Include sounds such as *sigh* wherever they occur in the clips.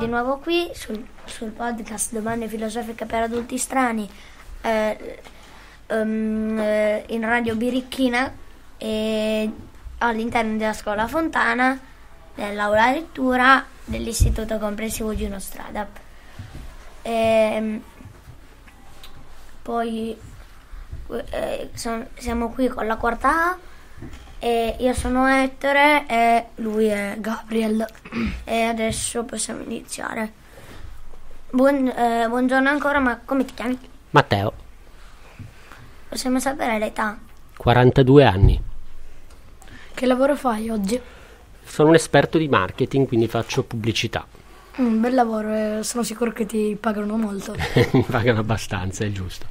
di nuovo qui sul, sul podcast Domande filosofiche per adulti strani eh, um, eh, in radio Birichina e all'interno della scuola Fontana, nell'aula lettura dell'istituto comprensivo Gino Strada. E, ehm, poi eh, son, siamo qui con la quarta A e io sono Ettore e lui è Gabriel. E adesso possiamo iniziare. Buon, eh, buongiorno ancora, ma come ti chiami? Matteo, Possiamo sapere l'età? 42 anni. Che lavoro fai oggi? Sono un esperto di marketing, quindi faccio pubblicità. Un mm, bel lavoro, eh, sono sicuro che ti pagano molto. *laughs* Mi pagano abbastanza, è giusto.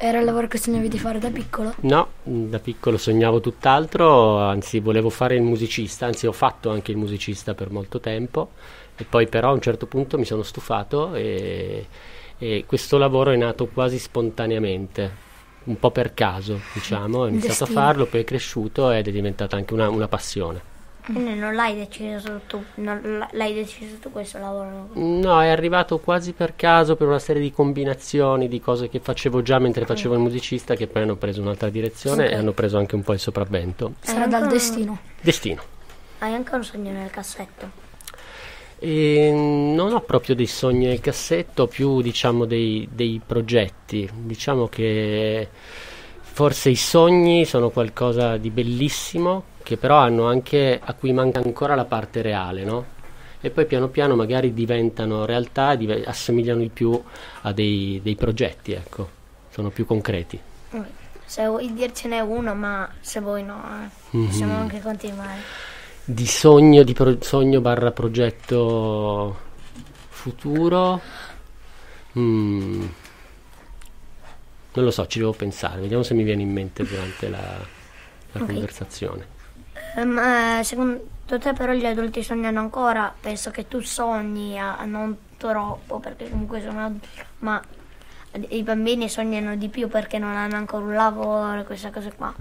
Era il lavoro che sognavi di fare da piccolo? No, da piccolo sognavo tutt'altro, anzi volevo fare il musicista, anzi ho fatto anche il musicista per molto tempo e poi però a un certo punto mi sono stufato e, e questo lavoro è nato quasi spontaneamente. Un po' per caso, diciamo, ho iniziato a farlo, poi è cresciuto ed è diventata anche una, una passione. Quindi Non l'hai deciso tu, l'hai deciso tu questo lavoro? No, è arrivato quasi per caso per una serie di combinazioni di cose che facevo già mentre facevo il musicista che poi hanno preso un'altra direzione okay. e hanno preso anche un po' il sopravvento. Sarà dal un... destino. Destino. Hai anche un sogno nel cassetto? E non ho proprio dei sogni nel cassetto, più diciamo dei, dei, progetti. Diciamo che forse i sogni sono qualcosa di bellissimo che però hanno anche, a cui manca ancora la parte reale, no? E poi piano piano magari diventano realtà e div- assomigliano di più a dei, dei progetti, ecco, sono più concreti. Mm. Se vuoi dircene uno, ma se vuoi no, eh. mm-hmm. possiamo anche continuare. Di sogno, di pro- sogno barra progetto futuro? Mm. Non lo so, ci devo pensare, vediamo se mi viene in mente durante la, la okay. conversazione. Ma ehm, eh, secondo te però gli adulti sognano ancora? Penso che tu sogni, a, eh, a non troppo, perché comunque sono adulti, ma i bambini sognano di più perché non hanno ancora un lavoro, queste cose qua.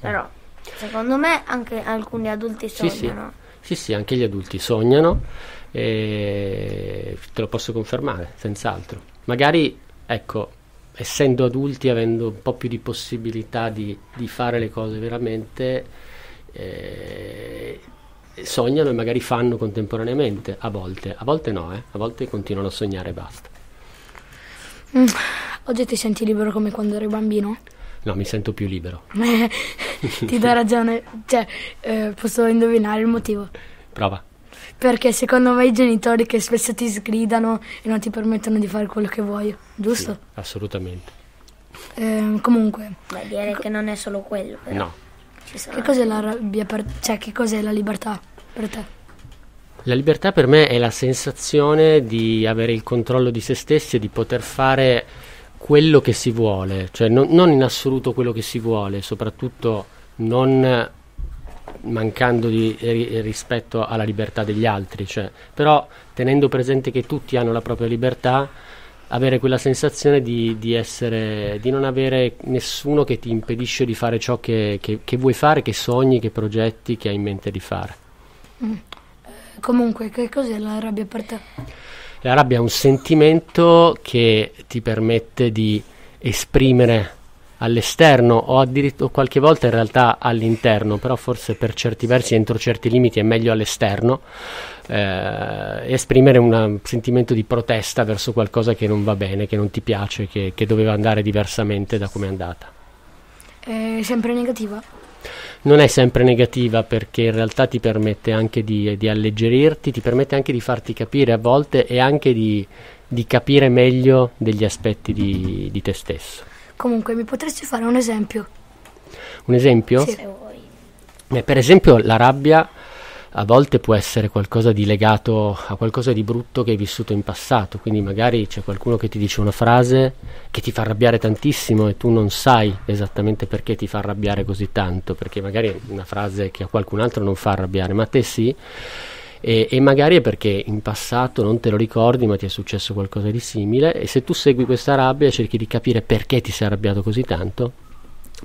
Però secondo me anche alcuni adulti sognano. Sì, sì, sì, sì anche gli adulti sognano e te lo posso confermare, senz'altro. Magari, ecco, essendo adulti, avendo un po' più di possibilità di, di fare le cose veramente eh, sognano e magari fanno contemporaneamente, a volte, a volte no, eh, a volte continuano a sognare e basta. Mm, oggi ti senti libero come quando eri bambino? No, mi sento più libero. *laughs* ti do ragione, cioè, eh, posso indovinare il motivo. Prova. Perché secondo me i genitori che spesso ti sgridano e non ti permettono di fare quello che vuoi, giusto? Sì, assolutamente. Eh, comunque. Vuol dire che non è solo quello. Però. No che cos'è la rabbia per cioè che cos'è la libertà per te? La libertà per me è la sensazione di avere il controllo di se stessi e di poter fare quello che si vuole, cioè non, non in assoluto quello che si vuole, soprattutto non mancando di, rispetto alla libertà degli altri, cioè, però tenendo presente che tutti hanno la propria libertà avere quella sensazione di, di, essere, di non avere nessuno che ti impedisce di fare ciò che, che, che, vuoi fare, che sogni, che progetti, che hai in mente di fare. Mm. Comunque, che cos'è la rabbia per te? La rabbia è un sentimento che ti permette di esprimere all'esterno o, addirittura qualche volta in realtà all'interno, però forse per certi versi entro certi limiti è meglio all'esterno eh, esprimere un sentimento di protesta verso qualcosa che non va bene, che non ti piace, che, che doveva andare diversamente da come è andata. È sempre negativa? Non è sempre negativa perché in realtà ti permette anche di, di alleggerirti, ti permette anche di farti capire a volte e anche di, di capire meglio degli aspetti di, di te stesso. Comunque, mi potresti fare un esempio? Un esempio? Sì. Eh, per esempio, la rabbia a volte può essere qualcosa di legato a qualcosa di brutto che hai vissuto in passato, quindi magari c'è qualcuno che ti dice una frase che ti fa arrabbiare tantissimo e tu non sai esattamente perché ti fa arrabbiare così tanto, perché magari è una frase che a qualcun altro non fa arrabbiare, ma a te sì e, e, magari è perché in passato non te lo ricordi ma ti è successo qualcosa di simile e se tu segui questa rabbia e cerchi di capire perché ti sei arrabbiato così tanto,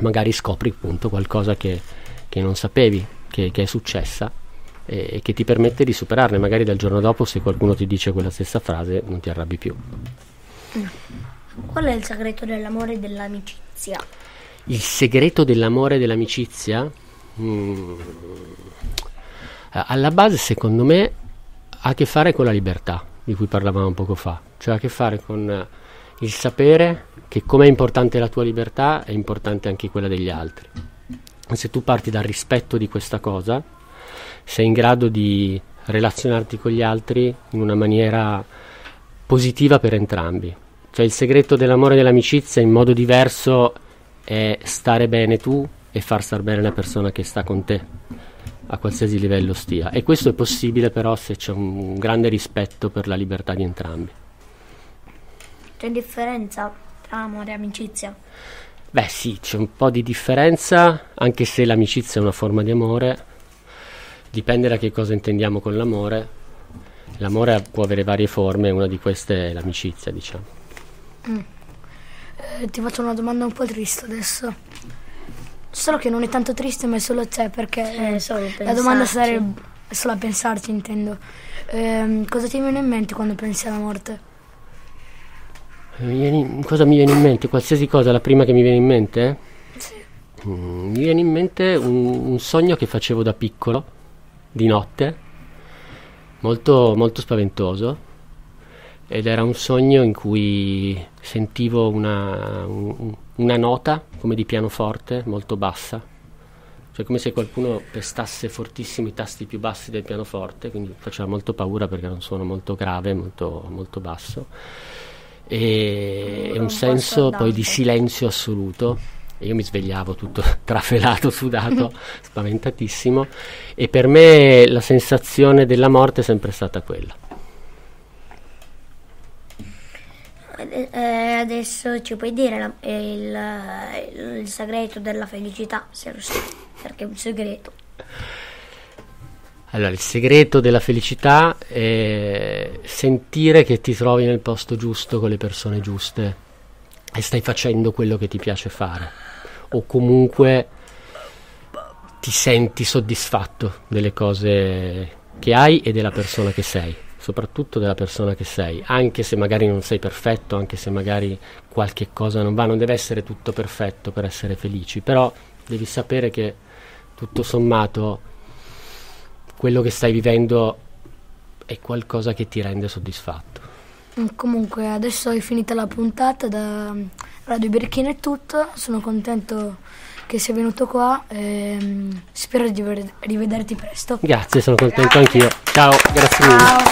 magari scopri appunto qualcosa che, che non sapevi, che, che è successa e, e che ti permette di superarne, magari dal giorno dopo se qualcuno ti dice quella stessa frase non ti arrabbi più. Mm. Qual è il segreto dell'amore e dell'amicizia? Il segreto dell'amore e dell'amicizia? Mm. Eh, alla base secondo me ha a che fare con la libertà di cui parlavamo poco fa, cioè ha a che fare con eh, il sapere che come è importante la tua libertà è importante anche quella degli altri. se tu parti dal rispetto di questa cosa, sei in grado di relazionarti con gli altri in una maniera positiva per entrambi. Cioè il segreto dell'amore e dell'amicizia in modo diverso è stare bene tu e far star bene la persona che sta con te a qualsiasi livello stia. E questo è possibile però se c'è un, grande rispetto per la libertà di entrambi. C'è differenza tra amore e amicizia? Beh sì, c'è un po' di differenza, anche se l'amicizia è una forma di amore, dipende da che cosa intendiamo con l'amore. L'amore può avere varie forme, una di queste è l'amicizia, diciamo. Mm. Eh, ti faccio una domanda un po' triste adesso. Solo che non è tanto triste, ma è solo c'è perché eh, eh, solo la domanda sarebbe solo a pensarci, intendo. Eh, cosa ti viene in mente quando pensi alla morte? cosa mi viene in mente? Qualsiasi cosa, la prima che mi viene in mente? Eh? Sì. Mm, mi viene in mente un, un, sogno che facevo da piccolo, di notte, molto, molto spaventoso. Ed era un sogno in cui sentivo una, un, una nota come di pianoforte molto bassa, cioè come se qualcuno pestasse fortissimo i tasti più bassi del pianoforte, quindi faceva molto paura perché era un suono molto grave, molto, molto basso, e, un, un senso poi di silenzio assoluto. io mi svegliavo tutto *laughs* trafelato, sudato, *laughs* spaventatissimo e per me la sensazione della morte è sempre stata quella. Eh, eh, adesso ci puoi dire la, eh, il, eh, il, segreto della felicità, se lo sai, perché è un segreto. Allora, il segreto della felicità è sentire che ti trovi nel posto giusto con le persone giuste e stai facendo quello che ti piace fare o comunque ti senti soddisfatto delle cose che hai e della persona che sei soprattutto della persona che sei, anche se magari non sei perfetto, anche se magari qualche cosa non va, non deve essere tutto perfetto per essere felici, però devi sapere che tutto sommato quello che stai vivendo è qualcosa che ti rende soddisfatto. Mm, comunque adesso è finita la puntata da Radio Berchino è tutto, sono contento che sei venuto qua e mm, spero di rivederti presto. Grazie, sono contento grazie. anch'io. Ciao, grazie mille.